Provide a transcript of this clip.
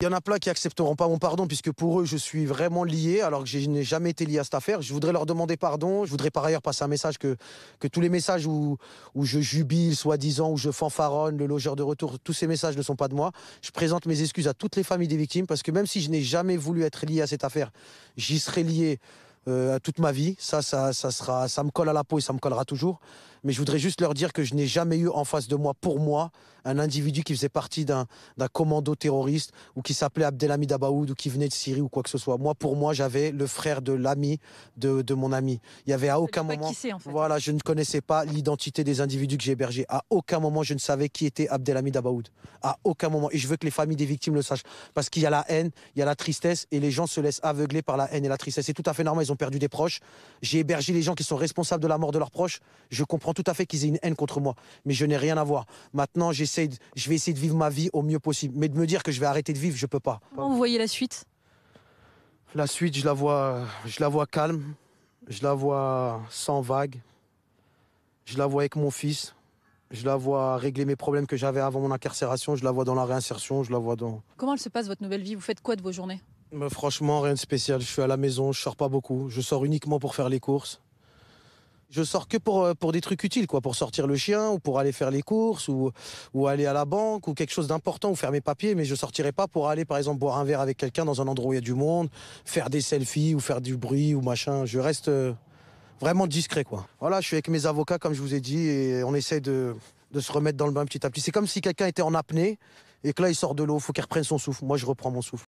Il y en a plein qui accepteront pas mon pardon puisque pour eux je suis vraiment lié alors que je n'ai jamais été lié à cette affaire. Je voudrais leur demander pardon. Je voudrais par ailleurs passer un message que, que tous les messages où, où je jubile soi-disant, où je fanfaronne, le logeur de retour, tous ces messages ne sont pas de moi. Je présente mes excuses à toutes les familles des victimes parce que même si je n'ai jamais voulu être lié à cette affaire, j'y serai lié euh, toute ma vie. Ça, ça, ça, sera, ça me colle à la peau et ça me collera toujours. Mais je voudrais juste leur dire que je n'ai jamais eu en face de moi, pour moi, un individu qui faisait partie d'un commando terroriste ou qui s'appelait Abdelhamid Abaoud ou qui venait de Syrie ou quoi que ce soit. Moi, pour moi, j'avais le frère de l'ami de, mon ami. Il y avait à aucun moment. en fait. Voilà, je ne connaissais pas l'identité des individus que j'ai hébergés. À aucun moment, je ne savais qui était Abdelhamid Abaoud. À aucun moment. Et je veux que les familles des victimes le sachent. Parce qu'il y a la haine, il y a la tristesse et les gens se laissent aveugler par la haine et la tristesse. C'est tout à fait normal ont perdu des proches. J'ai hébergé les gens qui sont responsables de la mort de leurs proches. Je comprends tout à fait qu'ils aient une haine contre moi, mais je n'ai rien à voir. Maintenant, j'essaie, je vais essayer de vivre ma vie au mieux possible, mais de me dire que je vais arrêter de vivre, je peux pas. Comment vous voyez la suite La suite, je la vois, je la vois calme, je la vois sans vague, je la vois avec mon fils, je la vois régler mes problèmes que j'avais avant mon incarcération, je la vois dans la réinsertion, je la vois dans. Comment elle se passe votre nouvelle vie Vous faites quoi de vos journées franchement, rien de spécial. Je suis à la maison, je sors pas beaucoup. Je sors uniquement pour faire les courses. Je sors que pour, euh, pour des trucs utiles, quoi, pour sortir le chien ou pour aller faire les courses ou, ou aller à la banque ou quelque chose d'important ou faire mes papiers. Mais je sortirai pas pour aller, par exemple, boire un verre avec quelqu'un dans un endroit où il y a du monde, faire des selfies ou faire du bruit ou machin. Je reste euh, vraiment discret, quoi. Voilà, je suis avec mes avocats, comme je vous ai dit, et on essaie de, de se remettre dans le bain petit à petit. C'est comme si quelqu'un était en apnée et que là, il sort de l'eau. Il Faut qu'il reprenne son souffle. Moi, je reprends mon souffle.